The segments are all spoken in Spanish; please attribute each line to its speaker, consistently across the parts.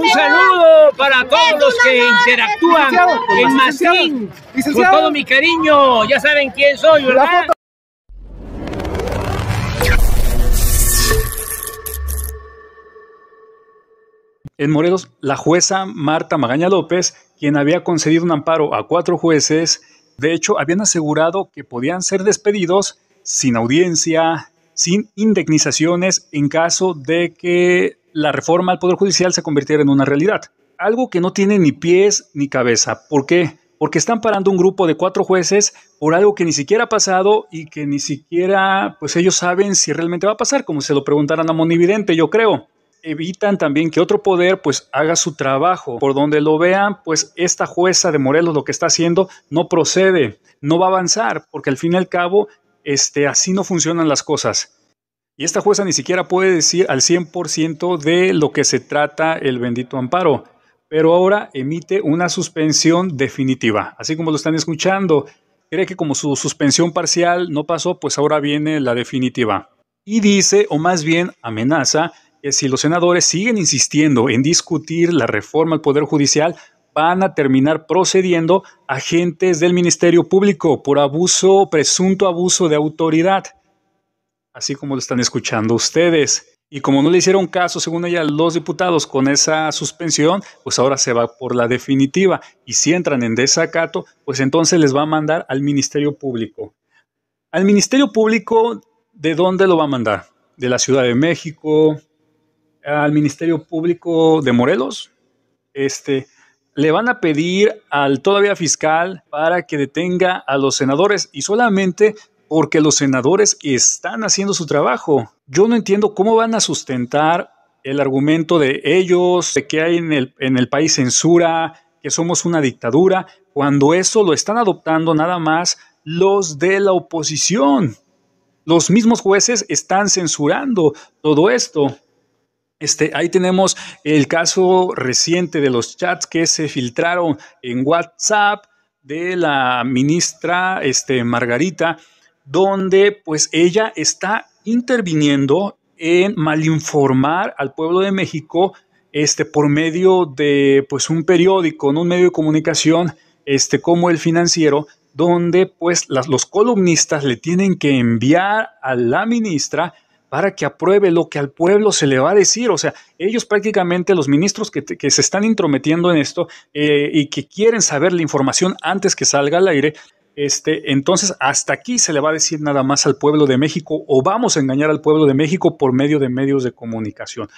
Speaker 1: Un saludo para todos los que interactúan en Masín. Con todo mi cariño, ya saben quién soy, ¿verdad?
Speaker 2: En Morelos, la jueza Marta Magaña López, quien había concedido un amparo a cuatro jueces, de hecho, habían asegurado que podían ser despedidos sin audiencia, sin indemnizaciones en caso de que la reforma al Poder Judicial se convirtiera en una realidad. Algo que no tiene ni pies ni cabeza. ¿Por qué? Porque están parando un grupo de cuatro jueces por algo que ni siquiera ha pasado y que ni siquiera, pues ellos saben si realmente va a pasar, como se lo preguntaran a Monividente, yo creo evitan también que otro poder pues haga su trabajo. Por donde lo vean, pues esta jueza de Morelos lo que está haciendo no procede, no va a avanzar, porque al fin y al cabo, este, así no funcionan las cosas. Y esta jueza ni siquiera puede decir al 100% de lo que se trata el bendito amparo, pero ahora emite una suspensión definitiva, así como lo están escuchando. Cree que como su suspensión parcial no pasó, pues ahora viene la definitiva. Y dice, o más bien amenaza, que si los senadores siguen insistiendo en discutir la reforma al Poder Judicial, van a terminar procediendo agentes del Ministerio Público por abuso, presunto abuso de autoridad así como lo están escuchando ustedes. Y como no le hicieron caso, según ella, los diputados con esa suspensión, pues ahora se va por la definitiva. Y si entran en desacato, pues entonces les va a mandar al Ministerio Público. Al Ministerio Público, ¿de dónde lo va a mandar? ¿De la Ciudad de México? ¿Al Ministerio Público de Morelos? Este, le van a pedir al todavía fiscal para que detenga a los senadores y solamente porque los senadores están haciendo su trabajo. Yo no entiendo cómo van a sustentar el argumento de ellos, de que hay en el, país censura, que somos una dictadura, cuando eso lo están adoptando nada más los de la oposición. Los mismos jueces están censurando todo esto. Este, ahí tenemos el caso reciente de los chats que se filtraron en WhatsApp de la ministra este, Margarita donde pues ella está interviniendo en malinformar al pueblo de México este, por medio de pues, un periódico, en un medio de comunicación este, como el financiero, donde pues, los columnistas le tienen que enviar a la ministra para que apruebe lo que al pueblo se le va a decir. O sea, ellos prácticamente, los ministros que, se están intrometiendo en esto eh, y que quieren saber la información antes que salga al aire, este, entonces, hasta aquí se le va a decir nada más al pueblo de México o vamos a engañar al pueblo de México por medio de medios de comunicación.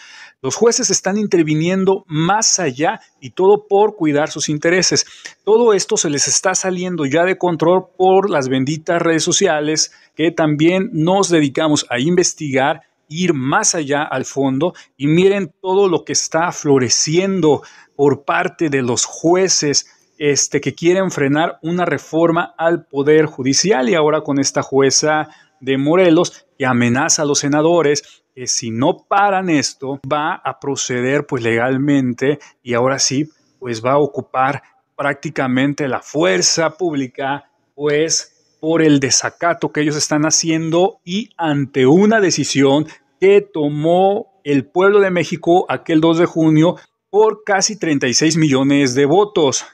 Speaker 2: Los jueces están interviniendo más allá y todo por cuidar sus intereses. Todo esto se les está saliendo ya de control por las benditas redes sociales que también nos dedicamos a investigar ir más allá al fondo y miren todo lo que está floreciendo por parte de los jueces este, que quieren frenar una reforma al Poder Judicial y ahora con esta jueza de Morelos que amenaza a los senadores que si no paran esto va a proceder pues legalmente y ahora sí pues va a ocupar prácticamente la fuerza pública pues por el desacato que ellos están haciendo y ante una decisión que tomó el pueblo de México aquel 2 de junio por casi 36 millones de votos.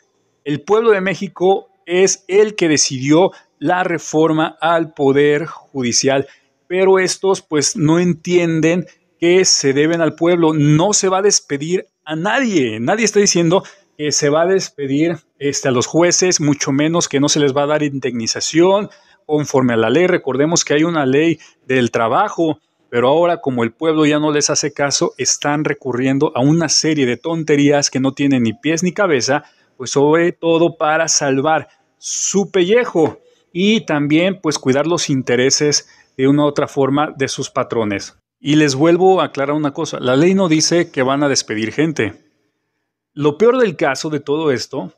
Speaker 2: El pueblo de México es el que decidió la reforma al poder judicial, pero estos pues no entienden que se deben al pueblo, no se va a despedir a nadie, nadie está diciendo que se va a despedir este, a los jueces, mucho menos que no se les va a dar indemnización conforme a la ley, recordemos que hay una ley del trabajo, pero ahora como el pueblo ya no les hace caso, están recurriendo a una serie de tonterías que no tienen ni pies ni cabeza pues sobre todo para salvar su pellejo y también pues cuidar los intereses de una u otra forma de sus patrones. Y les vuelvo a aclarar una cosa, la ley no dice que van a despedir gente. Lo peor del caso de todo esto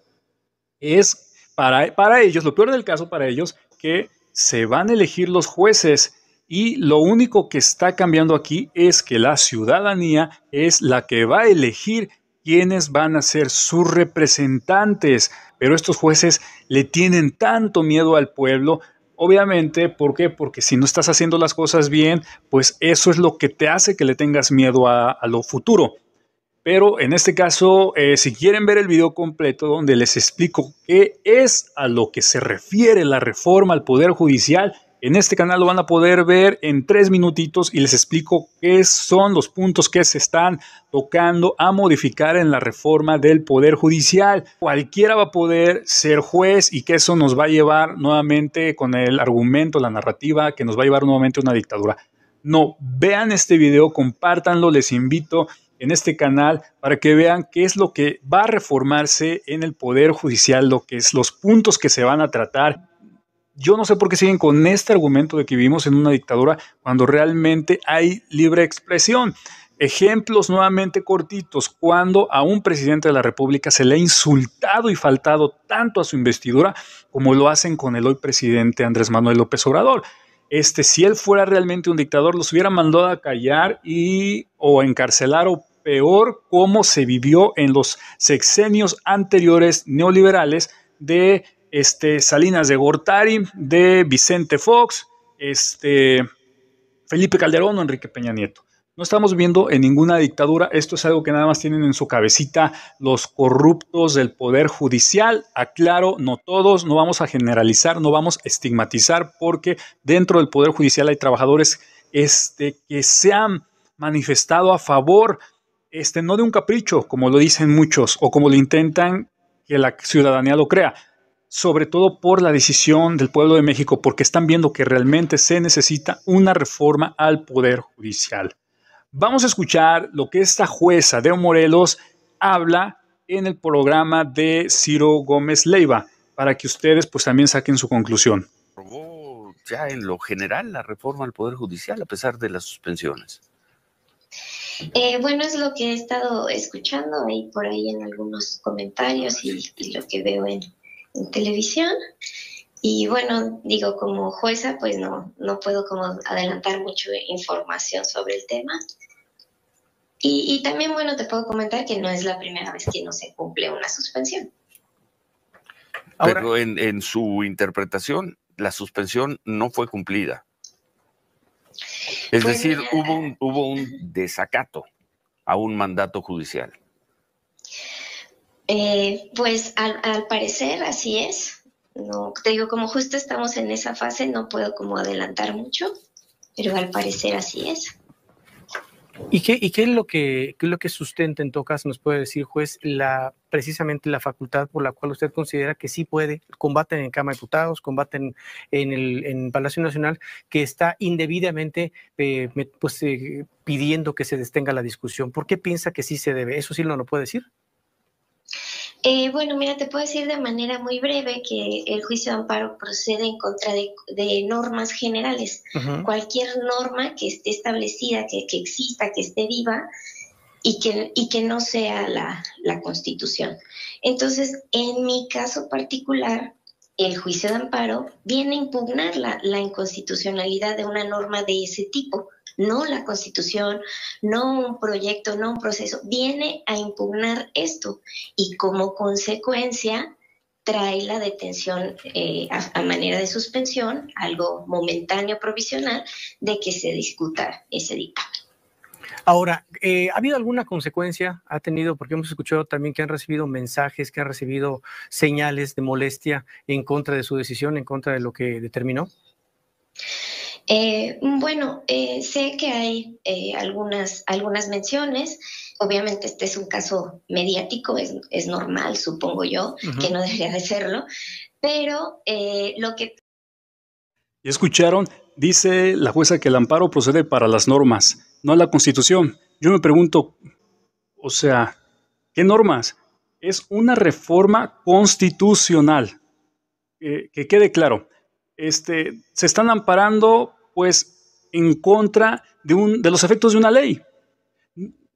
Speaker 2: es para, para ellos, lo peor del caso para ellos, que se van a elegir los jueces y lo único que está cambiando aquí es que la ciudadanía es la que va a elegir quiénes van a ser sus representantes. Pero estos jueces le tienen tanto miedo al pueblo. Obviamente, ¿por qué? Porque si no estás haciendo las cosas bien, pues eso es lo que te hace que le tengas miedo a, lo futuro. Pero en este caso, eh, si quieren ver el video completo donde les explico qué es a lo que se refiere la reforma al Poder Judicial, en este canal lo van a poder ver en tres minutitos y les explico qué son los puntos que se están tocando a modificar en la reforma del Poder Judicial. Cualquiera va a poder ser juez y que eso nos va a llevar nuevamente con el argumento, la narrativa, que nos va a llevar nuevamente a una dictadura. No, vean este video, compártanlo, les invito en este canal para que vean qué es lo que va a reformarse en el Poder Judicial, lo que es los puntos que se van a tratar yo no sé por qué siguen con este argumento de que vivimos en una dictadura cuando realmente hay libre expresión. Ejemplos nuevamente cortitos, cuando a un presidente de la República se le ha insultado y faltado tanto a su investidura como lo hacen con el hoy presidente Andrés Manuel López Obrador. Este, si él fuera realmente un dictador, los hubiera mandado a callar y o encarcelar o peor como se vivió en los sexenios anteriores neoliberales de este, Salinas de Gortari, de Vicente Fox, este, Felipe Calderón o Enrique Peña Nieto. No estamos viendo en ninguna dictadura, esto es algo que nada más tienen en su cabecita los corruptos del Poder Judicial. Aclaro, no todos, no vamos a generalizar, no vamos a estigmatizar, porque dentro del Poder Judicial hay trabajadores este, que se han manifestado a favor, este, no de un capricho, como lo dicen muchos, o como lo intentan que la ciudadanía lo crea, sobre todo por la decisión del pueblo de México, porque están viendo que realmente se necesita una reforma al Poder Judicial. Vamos a escuchar lo que esta jueza de Morelos habla en el programa de Ciro Gómez Leiva, para que ustedes pues también saquen su conclusión. Probó ya en lo general la reforma al Poder Judicial a pesar de las suspensiones.
Speaker 1: Eh, bueno, es lo que he estado escuchando ahí por ahí en algunos comentarios y lo que veo en, en televisión. Y bueno, digo, como jueza, pues no, no puedo como adelantar mucha información sobre el tema. Y, también, bueno, te puedo comentar que no es la primera vez que no se cumple una suspensión.
Speaker 2: Pero en, su interpretación, la suspensión no fue cumplida. Es pues decir, hubo un, hubo un desacato a un mandato judicial.
Speaker 1: Eh, pues al, parecer así es. No, te digo, como justo estamos en esa fase, no puedo como adelantar mucho, pero al parecer así es.
Speaker 2: ¿Y qué, y qué es lo que, lo que sustenta en todo caso, nos puede decir, juez, la, precisamente la facultad por la cual usted considera que sí puede, combaten en Cámara de Diputados, combaten en el en Palacio Nacional, que está indebidamente eh, pues, eh, pidiendo que se destenga la discusión? ¿Por qué piensa que sí se debe? ¿Eso sí lo no lo puede decir?
Speaker 1: Eh, bueno, mira, te puedo decir de manera muy breve que el juicio de amparo procede en contra de, normas generales. Cualquier norma que esté establecida, que, exista, que esté viva y que, y que no sea la, constitución. Entonces, en mi caso particular, el juicio de amparo viene a impugnar la inconstitucionalidad de una norma de ese tipo no la constitución, no un proyecto, no un proceso, viene a impugnar esto y como consecuencia trae la detención eh, a, manera de suspensión, algo momentáneo, provisional, de que se discuta ese dictamen.
Speaker 2: Ahora, eh, ¿ha habido alguna consecuencia? ¿Ha tenido? Porque hemos escuchado también que han recibido mensajes, que han recibido señales de molestia en contra de su decisión, en contra de lo que determinó.
Speaker 1: Eh, bueno, eh, sé que hay eh, algunas, algunas menciones. Obviamente este es un caso mediático, es, normal, supongo yo, que no debería de serlo, pero eh, lo que...
Speaker 2: ¿Y escucharon? Dice la jueza que el amparo procede para las normas, no a la constitución. Yo me pregunto, o sea, ¿qué normas? Es una reforma constitucional. que quede claro, este, se están amparando pues en contra de, un, de los efectos de una ley,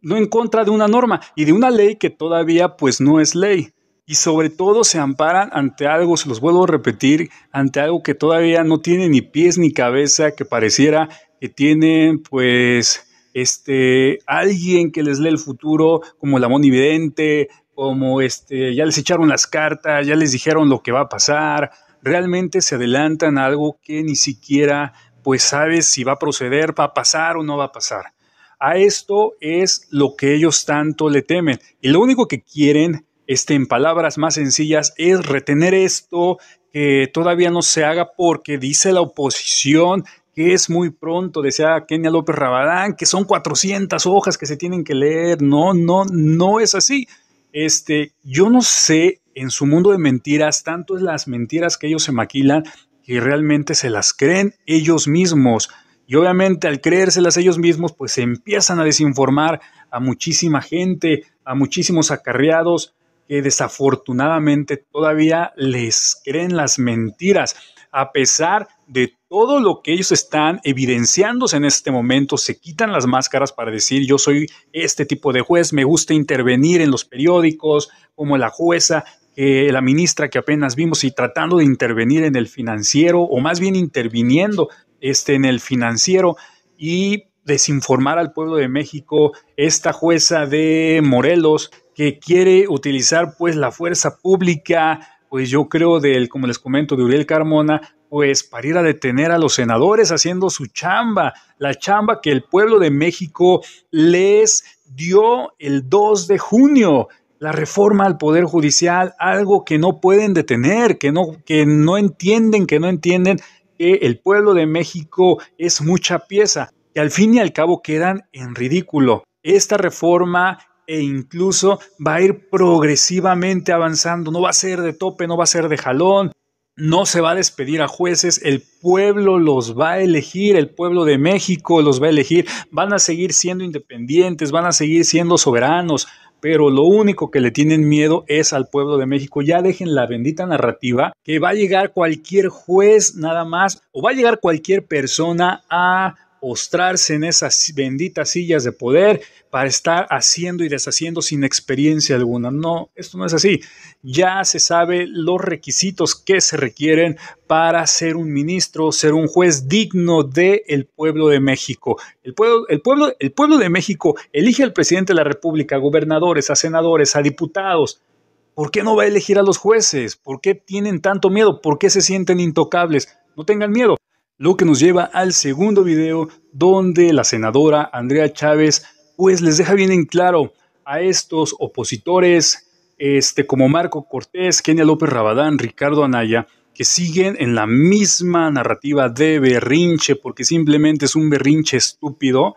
Speaker 2: no en contra de una norma y de una ley que todavía pues no es ley. Y sobre todo se amparan ante algo, se los vuelvo a repetir, ante algo que todavía no tiene ni pies ni cabeza, que pareciera que tienen pues este alguien que les lee el futuro como la monividente, como este ya les echaron las cartas, ya les dijeron lo que va a pasar, realmente se adelantan a algo que ni siquiera pues sabes si va a proceder, va a pasar o no va a pasar. A esto es lo que ellos tanto le temen. Y lo único que quieren, este, en palabras más sencillas, es retener esto que todavía no se haga porque dice la oposición que es muy pronto, decía Kenia López Rabadán, que son 400 hojas que se tienen que leer. No, no, no es así. Este, yo no sé en su mundo de mentiras, tanto es las mentiras que ellos se maquilan que realmente se las creen ellos mismos. Y obviamente al creérselas ellos mismos, pues se empiezan a desinformar a muchísima gente, a muchísimos acarreados que desafortunadamente todavía les creen las mentiras, a pesar de todo lo que ellos están evidenciándose en este momento, se quitan las máscaras para decir yo soy este tipo de juez, me gusta intervenir en los periódicos como la jueza eh, la ministra que apenas vimos y tratando de intervenir en el financiero, o más bien interviniendo este, en el financiero y desinformar al pueblo de México, esta jueza de Morelos que quiere utilizar pues la fuerza pública, pues yo creo del, como les comento, de Uriel Carmona, pues para ir a detener a los senadores haciendo su chamba, la chamba que el pueblo de México les dio el 2 de junio la reforma al Poder Judicial, algo que no pueden detener, que no, que no entienden, que no entienden que el pueblo de México es mucha pieza, que al fin y al cabo quedan en ridículo. Esta reforma e incluso va a ir progresivamente avanzando, no va a ser de tope, no va a ser de jalón, no se va a despedir a jueces, el pueblo los va a elegir, el pueblo de México los va a elegir, van a seguir siendo independientes, van a seguir siendo soberanos, pero lo único que le tienen miedo es al pueblo de México. Ya dejen la bendita narrativa que va a llegar cualquier juez nada más o va a llegar cualquier persona a postrarse en esas benditas sillas de poder para estar haciendo y deshaciendo sin experiencia alguna. No, esto no es así. Ya se sabe los requisitos que se requieren para ser un ministro, ser un juez digno del el pueblo de México. El pueblo, el, pueblo, el pueblo de México elige al presidente de la República, a gobernadores, a senadores, a diputados. ¿Por qué no va a elegir a los jueces? ¿Por qué tienen tanto miedo? ¿Por qué se sienten intocables? No tengan miedo. Lo que nos lleva al segundo video donde la senadora Andrea Chávez pues les deja bien en claro a estos opositores este, como Marco Cortés, Kenia López Rabadán, Ricardo Anaya, que siguen en la misma narrativa de berrinche, porque simplemente es un berrinche estúpido,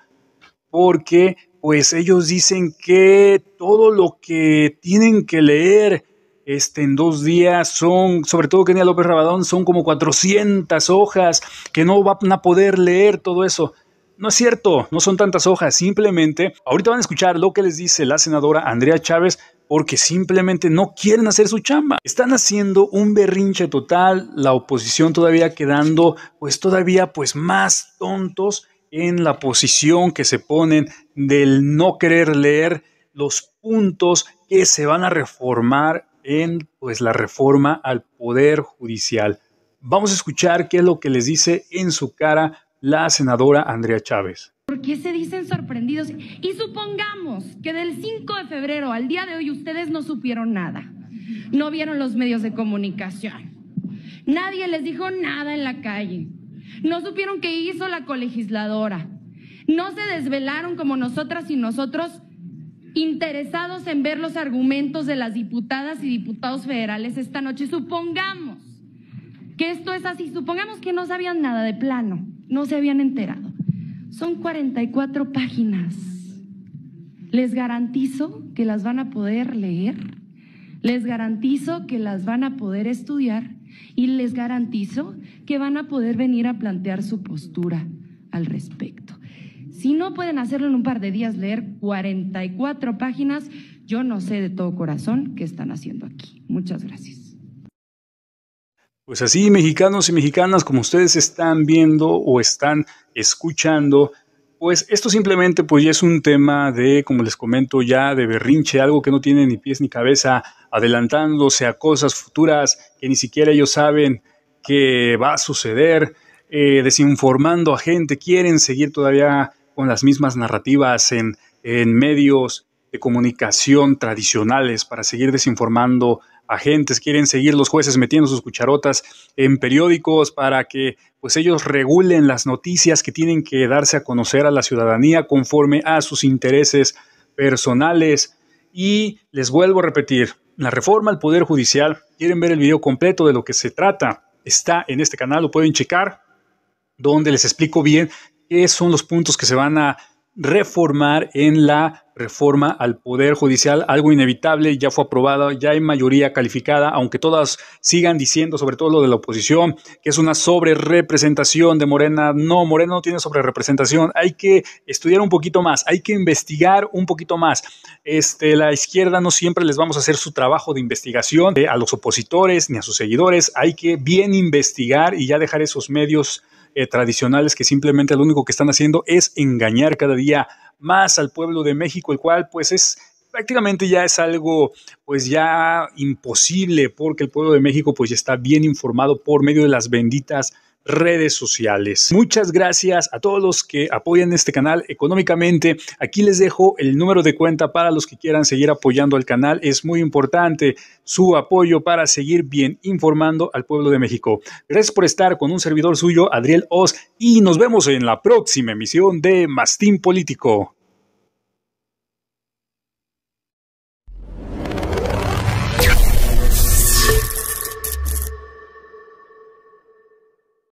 Speaker 2: porque pues ellos dicen que todo lo que tienen que leer este, en dos días son, sobre todo Kenia López Rabadón, son como 400 hojas que no van a poder leer todo eso. No es cierto, no son tantas hojas, simplemente ahorita van a escuchar lo que les dice la senadora Andrea Chávez porque simplemente no quieren hacer su chamba. Están haciendo un berrinche total, la oposición todavía quedando pues todavía pues más tontos en la posición que se ponen del no querer leer los puntos que se van a reformar en pues, la reforma al Poder Judicial. Vamos a escuchar qué es lo que les dice en su cara la senadora Andrea Chávez.
Speaker 1: ¿Por qué se dicen sorprendidos? Y supongamos que del 5 de febrero al día de hoy ustedes no supieron nada, no vieron los medios de comunicación, nadie les dijo nada en la calle, no supieron qué hizo la colegisladora, no se desvelaron como nosotras y nosotros interesados en ver los argumentos de las diputadas y diputados federales esta noche. Supongamos que esto es así, supongamos que no sabían nada de plano, no se habían enterado. Son 44 páginas. Les garantizo que las van a poder leer, les garantizo que las van a poder estudiar y les garantizo que van a poder venir a plantear su postura al respecto. Si no pueden hacerlo en un par de días, leer 44 páginas, yo no sé de todo corazón qué están haciendo aquí. Muchas gracias.
Speaker 2: Pues así, mexicanos y mexicanas, como ustedes están viendo o están escuchando, pues esto simplemente pues ya es un tema de, como les comento, ya de berrinche, algo que no tiene ni pies ni cabeza, adelantándose a cosas futuras que ni siquiera ellos saben que va a suceder, eh, desinformando a gente, quieren seguir todavía con las mismas narrativas en, medios de comunicación tradicionales para seguir desinformando a agentes, quieren seguir los jueces metiendo sus cucharotas en periódicos para que pues ellos regulen las noticias que tienen que darse a conocer a la ciudadanía conforme a sus intereses personales. Y les vuelvo a repetir, la reforma al Poder Judicial, quieren ver el video completo de lo que se trata, está en este canal, lo pueden checar, donde les explico bien qué son los puntos que se van a reformar en la reforma al Poder Judicial, algo inevitable, ya fue aprobado, ya hay mayoría calificada, aunque todas sigan diciendo, sobre todo lo de la oposición, que es una sobrerepresentación de Morena. No, Morena no tiene sobrerepresentación, hay que estudiar un poquito más, hay que investigar un poquito más. Este, la izquierda no siempre les vamos a hacer su trabajo de investigación eh, a los opositores ni a sus seguidores, hay que bien investigar y ya dejar esos medios eh, tradicionales que simplemente lo único que están haciendo es engañar cada día más al pueblo de México, el cual pues es prácticamente ya es algo pues ya imposible porque el pueblo de México pues ya está bien informado por medio de las benditas redes sociales. Muchas gracias a todos los que apoyan este canal económicamente. Aquí les dejo el número de cuenta para los que quieran seguir apoyando al canal. Es muy importante su apoyo para seguir bien informando al pueblo de México. Gracias por estar con un servidor suyo, Adriel Oz, y nos vemos en la próxima emisión de Mastín Político.